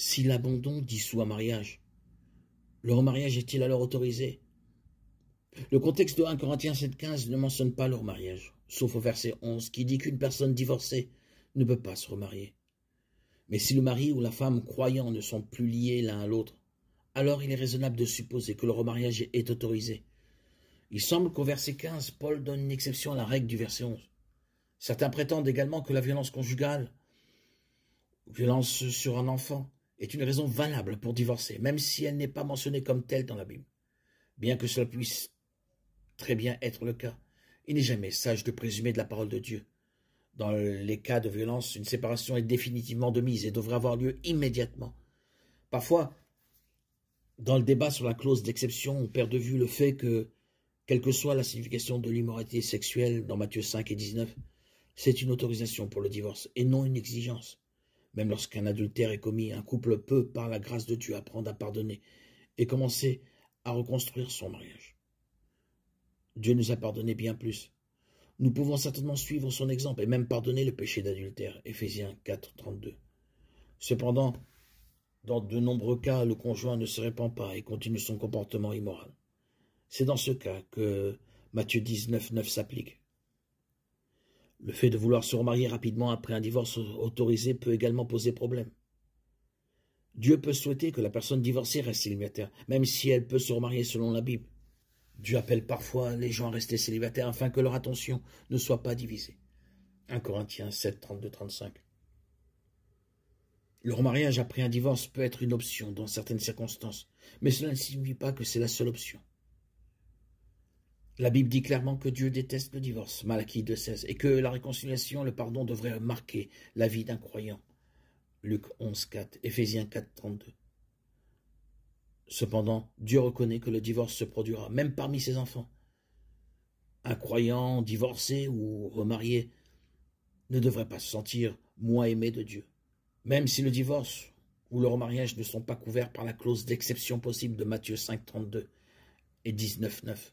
si l'abandon dissout un mariage. Le remariage est-il alors autorisé Le contexte de 1 Corinthiens 7.15 ne mentionne pas le remariage, sauf au verset 11 qui dit qu'une personne divorcée ne peut pas se remarier. Mais si le mari ou la femme croyant ne sont plus liés l'un à l'autre, alors il est raisonnable de supposer que le remariage est autorisé. Il semble qu'au verset 15, Paul donne une exception à la règle du verset 11. Certains prétendent également que la violence conjugale, violence sur un enfant, est une raison valable pour divorcer, même si elle n'est pas mentionnée comme telle dans la Bible. Bien que cela puisse très bien être le cas, il n'est jamais sage de présumer de la parole de Dieu. Dans les cas de violence, une séparation est définitivement de mise et devrait avoir lieu immédiatement. Parfois, dans le débat sur la clause d'exception, on perd de vue le fait que, quelle que soit la signification de l'immoralité sexuelle dans Matthieu 5 et 19, c'est une autorisation pour le divorce et non une exigence. Même lorsqu'un adultère est commis, un couple peut, par la grâce de Dieu, apprendre à pardonner et commencer à reconstruire son mariage. Dieu nous a pardonné bien plus. Nous pouvons certainement suivre son exemple et même pardonner le péché d'adultère. Éphésiens 4, 32. Cependant, dans de nombreux cas, le conjoint ne se répand pas et continue son comportement immoral. C'est dans ce cas que Matthieu 19, 9 s'applique. Le fait de vouloir se remarier rapidement après un divorce autorisé peut également poser problème. Dieu peut souhaiter que la personne divorcée reste célibataire, même si elle peut se remarier selon la Bible. Dieu appelle parfois les gens à rester célibataires afin que leur attention ne soit pas divisée. 1 Corinthiens 7, 32-35 Le remariage après un divorce peut être une option dans certaines circonstances, mais cela ne signifie pas que c'est la seule option. La Bible dit clairement que Dieu déteste le divorce, Malachie 2.16, et que la réconciliation, le pardon devrait marquer la vie d'un croyant. Luc 11.4, Éphésiens 4.32. Cependant, Dieu reconnaît que le divorce se produira, même parmi ses enfants. Un croyant divorcé ou remarié ne devrait pas se sentir moins aimé de Dieu. Même si le divorce ou le remariage ne sont pas couverts par la clause d'exception possible de Matthieu 5.32 et 19.9.